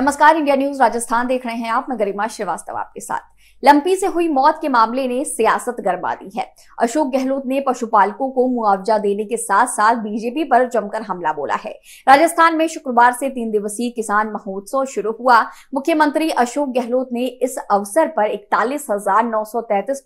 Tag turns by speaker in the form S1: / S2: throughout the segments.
S1: नमस्कार India news Rajasthan देख रहे हैं आप मैं गरिमा श्रीवास्तव आपके साथ लंपी से हुई मौत के मामले ने सियासत गरमा दी है अशोक गहलोत ने पशुपालकों को मुआवजा देने के साथ साथ बीजेपी पर जमकर हमला बोला है राजस्थान में शुक्रवार से तीन दिवसीय किसान महोत्सव शुरू हुआ मुख्यमंत्री अशोक गहलोत ने इस अवसर पर इकतालीस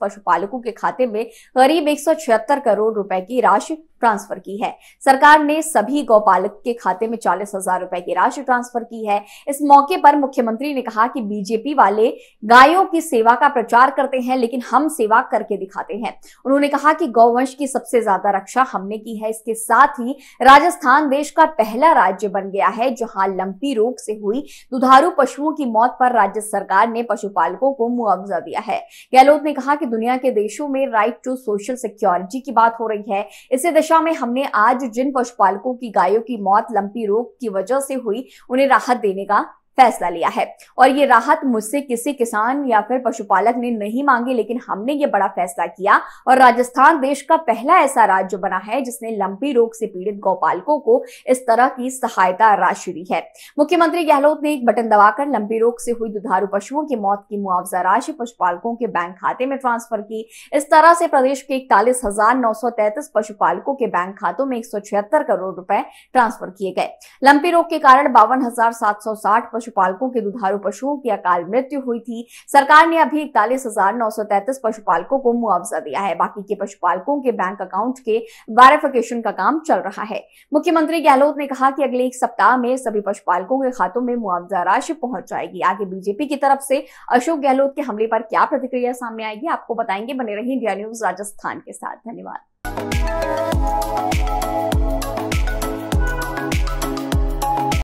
S1: पशुपालकों के खाते में करीब एक करोड़ रूपए की राशि ट्रांसफर की है सरकार ने सभी गौपालक के खाते में चालीस हजार रुपए की राशि ट्रांसफर की है इस मौके पर मुख्यमंत्री ने कहा कि बीजेपी वाले गायों की सेवा का प्रचार करते हैं लेकिन हम सेवा करके दिखाते हैं उन्होंने कहा कि गौवंश की सबसे ज्यादा रक्षा हमने की है इसके साथ ही राजस्थान देश का पहला राज्य बन गया है जहां लंपी रोग से हुई दुधारू पशुओं की मौत पर राज्य सरकार ने पशुपालकों को मुआवजा दिया है गहलोत ने कहा कि दुनिया के देशों में राइट टू सोशल सिक्योरिटी की बात हो रही है इसे दशा दिशा में हमने आज जिन पशुपालकों की गायों की मौत लंपी रोग की वजह से हुई उन्हें राहत देने का फैसला लिया है और ये राहत मुझसे किसी किसान या फिर पशुपालक ने नहीं मांगी लेकिन हमने ये बड़ा फैसला किया और राजस्थान देश का पहला ऐसा राज्य बना है जिसने लंबी रोग से पीड़ित गौपालकों को इस तरह की सहायता राशि दी है मुख्यमंत्री गहलोत ने एक बटन दबाकर लंबी रोग से हुई दुधारू पशुओं की मौत की मुआवजा राशि पशुपालकों के बैंक खाते में ट्रांसफर की इस तरह से प्रदेश के इकतालीस पशुपालकों के बैंक खातों में एक करोड़ रुपए ट्रांसफर किए गए लंबी रोग के कारण बावन पशुपालकों के दुधारू पशुओं की अकाल मृत्यु हुई थी सरकार ने अभी इकतालीस पशुपालकों को मुआवजा दिया है बाकी के पशुपालकों के बैंक अकाउंट के वेरिफिकेशन का काम चल रहा है मुख्यमंत्री गहलोत ने कहा कि अगले एक सप्ताह में सभी पशुपालकों के खातों में मुआवजा राशि पहुंच जाएगी आगे बीजेपी की तरफ से अशोक गहलोत के हमले पर क्या प्रतिक्रिया सामने आएगी आपको बताएंगे बने रही इंडिया न्यूज राजस्थान के साथ धन्यवाद